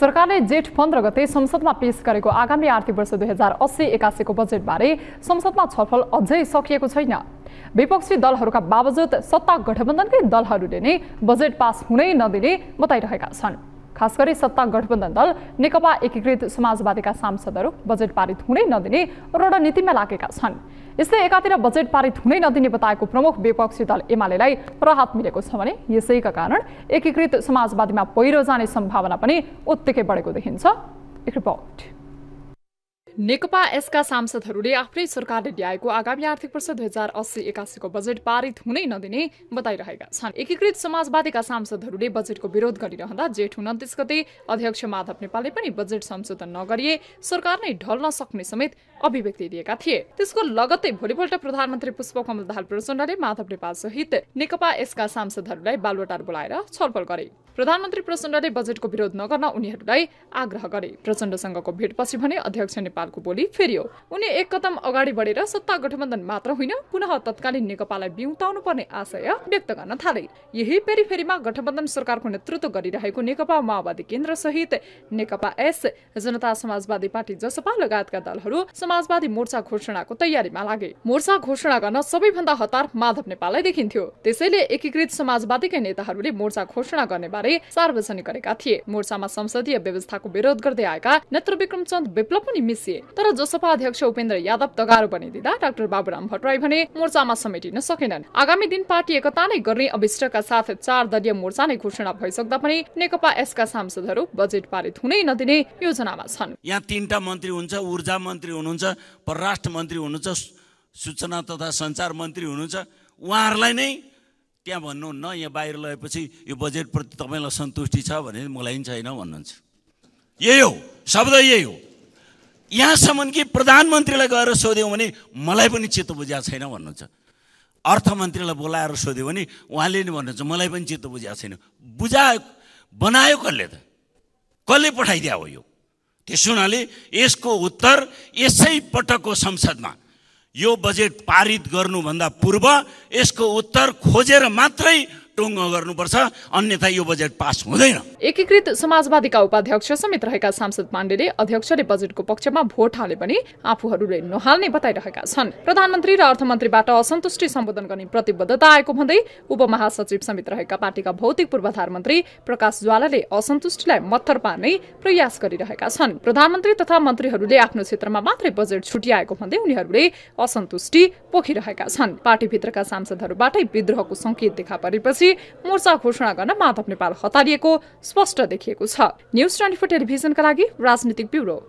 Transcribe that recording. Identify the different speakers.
Speaker 1: सरकारले जेठ पन्ध्र गते संसदमा पेश गरेको आगामी आर्थिक वर्ष दुई हजार अस्सी एकासीको बजेटबारे संसदमा छलफल अझै सकिएको छैन विपक्षी दलहरूका बावजुद सत्ता गठबन्धनकै दलहरूले नै बजेट पास हुनै नदिने बताइरहेका छन् खास गरी सत्ता गठबन्धन दल नेकपा एकीकृत समाजवादीका सांसदहरू बजेट पारित हुनै नदिने रणनीतिमा लागेका छन् यस्तै एकातिर बजेट पारित हुनै नदिने बताएको प्रमुख विपक्षी दल एमालेलाई राहत मिलेको छ भने यसैका कारण एकीकृत समाजवादीमा पहिरो जाने सम्भावना पनि उत्तिकै बढेको देखिन्छ एक रिपोर्ट नेकपा यसका सांसदहरूले आफ्नै सरकारले ल्याएको आगामी आर्थिक वर्ष दुई हजार अस्सी एकासीको बजेट पारित हुनै नदिने बताइरहेका छन् एकीकृत समाजवादीका सांसदहरूले बजेटको विरोध गरिरहँदा जेठ उन्तिस गते अध्यक्ष माधव नेपालले पनि बजेट संशोधन नगरिए सरकार नै ढल्न सक्ने समेत अभिव्यक्ति दिएका थिए त्यसको लगत्तै भोलिपल्ट प्रधानमन्त्री पुष्पकमल दाहाल प्रचण्डले माधव नेपाल सहित नेकपा यसका सांसदहरूलाई बालवटार बोलाएर छलफल गरे प्रधानमन्त्री प्रचण्डले बजेटको विरोध नगर्न उनीहरूलाई आग्रह गरे प्रचण्डसँगको भेटपछि भने अध्यक्ष नेपालको बोली फेरियो उनी एक कदम अगाडि बढेर सत्ता गठबन्धन मात्र होइन पुनः तत्कालीन नेकपालाई बिउताउनु पर्ने आशय व्यक्त गर्न थाले यही फेरिमा गठबन्धन सरकारको नेतृत्व गरिरहेको नेकपा माओवादी केन्द्र सहित नेकपा एस जनता समाजवादी पार्टी जसपा लगायतका दलहरू समाजवादी मोर्चा घोषणाको तयारीमा लागे मोर्चा घोषणा गर्न सबैभन्दा हतार माधव नेपाललाई देखिन्थ्यो त्यसैले एकीकृत समाजवादीका नेताहरूले मोर्चा घोषणा गर्ने बारे बारे सार्वजनिक गरेका थिए मोर्चामा संसदीय व्यवस्थाको विरोध गर्दै आएका नेत्र विक्रम चन्द विप्लव पनि मिसिए तर जसपा अध्यक्ष उपेन्द्र यादव तगारो बनिदिँदा डाक्टर बाबुराम भट्टराई भने मोर्चामा समेटिन सकेनन् आगामी दिन पार्टी एकता नै गर्ने अभिष्टका साथ चार दलीय मोर्चा नै घोषणा भइसक्दा पनि नेकपा एसका सांसदहरू बजेट पारित हुनै नदिने योजनामा छन्
Speaker 2: यहाँ तिनटा मन्त्री हुन्छ ऊर्जा मन्त्री हुनुहुन्छ परराष्ट्र मन्त्री हुनुहुन्छ सूचना तथा सञ्चार मन्त्री हुनुहुन्छ उहाँहरूलाई नै त्यहाँ भन्नु न यहाँ बाहिर लगेपछि यो बजेटप्रति तपाईँलाई सन्तुष्टि छ भने मलाई पनि छैन भन्नुहुन्छ यही हो शब्द यही हो यहाँसम्म कि प्रधानमन्त्रीलाई गएर सोध्यौँ भने मलाई पनि चित्त बुझाएको छैन भन्नुहुन्छ अर्थमन्त्रीलाई बोलाएर सोध्यो भने उहाँले नि भन्नुहुन्छ मलाई पनि चित्त बुझाएको छैन बुझायो बनायो कसले त कसले पठाइदिया हो यो त्यस हुनाले यसको उत्तर यसै पटकको संसदमा यो बजेट पारित गर्नुभन्दा पूर्व यसको उत्तर खोजेर मात्रै टुङ्गो गर्नुपर्छ अन्यथा यो बजेट पास हुँदैन
Speaker 1: एकीकृत समाजवादीका उपाध्यक्ष समेत रहेका सांसद पाण्डेले अध्यक्षले बजेटको पक्षमा भोट हाले पनि आफूहरूले नहाल्ने बताइरहेका छन् प्रधानमन्त्री र अर्थमन्त्रीबाट असन्तुष्टि सम्बोधन गर्ने प्रतिबद्धता आएको भन्दै उपमहासचिव समेत रहेका पार्टीका भौतिक पूर्वाधार मन्त्री प्रकाश ज्वालाले असन्तुष्टिलाई मत्थर पार्ने प्रयास गरिरहेका छन् प्रधानमन्त्री तथा मन्त्रीहरूले आफ्नो क्षेत्रमा मात्रै बजेट छुटिआएको भन्दै उनीहरूले असन्तुष्टि पोखिरहेका छन् पार्टीभित्रका सांसदहरूबाटै विद्रोहको संकेत देखा परेपछि मोर्चा घोषणा गर्न माधव नेपाल हतारिएको स्पष्ट देखिएको छ न्युज ट्वेन्टी फोर टेलिभिजनका लागि राजनीतिक ब्युरो